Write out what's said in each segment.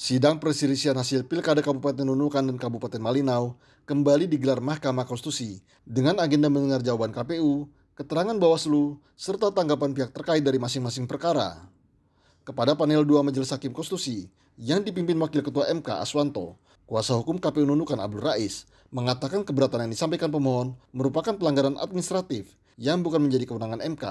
Sidang perselisihan hasil Pilkada Kabupaten Nunukan dan Kabupaten Malinau kembali digelar Mahkamah Konstitusi dengan agenda mendengar jawaban KPU, keterangan Bawaslu, serta tanggapan pihak terkait dari masing-masing perkara. Kepada panel dua Majelis Hakim Konstitusi yang dipimpin Wakil Ketua MK Aswanto, Kuasa Hukum KPU Nunukan Abdul Rais mengatakan keberatan yang disampaikan pemohon merupakan pelanggaran administratif yang bukan menjadi kewenangan MK.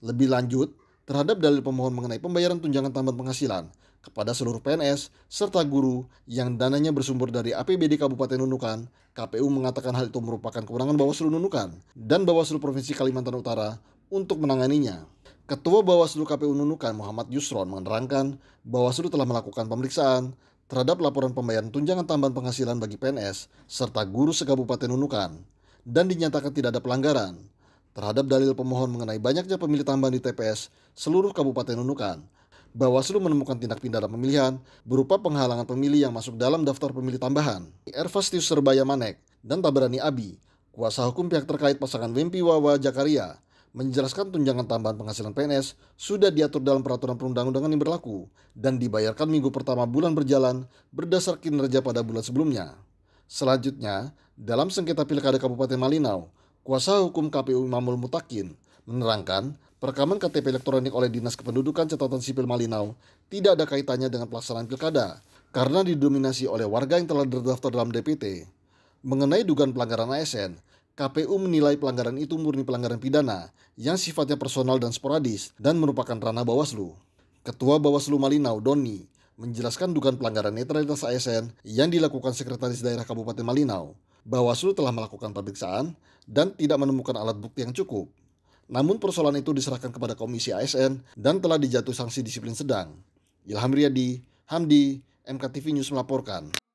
Lebih lanjut, terhadap dalil pemohon mengenai pembayaran tunjangan tambahan penghasilan kepada seluruh PNS serta guru yang dananya bersumber dari APBD Kabupaten Nunukan, KPU mengatakan hal itu merupakan kewenangan Bawaslu Nunukan dan Bawaslu Provinsi Kalimantan Utara untuk menanganinya. Ketua Bawaslu KPU Nunukan Muhammad Yusron menerangkan Bawaslu telah melakukan pemeriksaan terhadap laporan pembayaran tunjangan tambahan penghasilan bagi PNS serta guru sekabupaten Nunukan dan dinyatakan tidak ada pelanggaran. Terhadap dalil pemohon mengenai banyaknya pemilih tambahan di TPS seluruh Kabupaten Nunukan, Bawaslu menemukan tindak pidana pemilihan berupa penghalangan pemilih yang masuk dalam daftar pemilih tambahan. Ervastius Serbaya Manek dan Tabrani Abi, kuasa hukum pihak terkait pasangan Wimpi Wawa Jakaria, menjelaskan tunjangan tambahan penghasilan PNS sudah diatur dalam peraturan perundang-undangan yang berlaku dan dibayarkan minggu pertama bulan berjalan berdasar kinerja pada bulan sebelumnya. Selanjutnya, dalam sengketa pilkada Kabupaten Malinau, Kuasa Hukum KPU Mamul Mutakin menerangkan, perekaman KTP elektronik oleh Dinas Kependudukan Catatan Sipil Malinau tidak ada kaitannya dengan pelaksanaan pilkada karena didominasi oleh warga yang telah terdaftar dalam DPT. Mengenai dugaan pelanggaran ASN, KPU menilai pelanggaran itu murni pelanggaran pidana yang sifatnya personal dan sporadis dan merupakan ranah Bawaslu. Ketua Bawaslu Malinau, Doni, menjelaskan dugaan pelanggaran netralitas ASN yang dilakukan Sekretaris Daerah Kabupaten Malinau Bawaslu telah melakukan pemeriksaan dan tidak menemukan alat bukti yang cukup. Namun persoalan itu diserahkan kepada Komisi ASN dan telah dijatuhi sanksi disiplin sedang. Ilham Riyadi, Hamdi, MKTV News melaporkan.